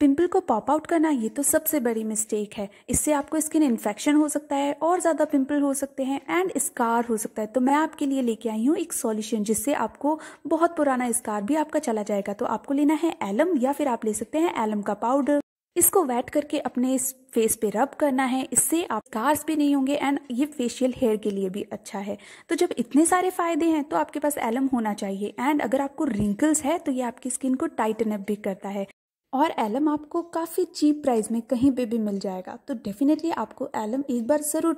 pimple को pop out करना ये तो सबसे बड़ी मिस्टेक है इससे आपको स्किन इन्फेक्शन हो सकता है और ज़्यादा पिंपल हो सकते हैं एंड स्कार हो सकता है तो मैं आपके लिए लेके आई हूँ एक सॉल्यूशन जिससे आपको बहुत पुराना स्कार भी आपका चला जाएगा तो आपको लेना है एलम या फिर आप ले सकते हैं एलम का पाउडर इसको वेट करके अपने इस फेस पे रब करना है इससे आप कार्स भी नहीं होंगे एंड ये फेशियल हेयर के लिए भी अच्छा है तो जब इतने सारे फायदे हैं तो आपके पास एलम होना चाहिए एंड अगर आपको रिंकल्स है तो ये आपकी स्किन को टाइटन अप भी करता है और एलम आपको काफ़ी चीप प्राइस में कहीं पे भी मिल जाएगा तो डेफिनेटली आपको एलम एक बार ज़रूर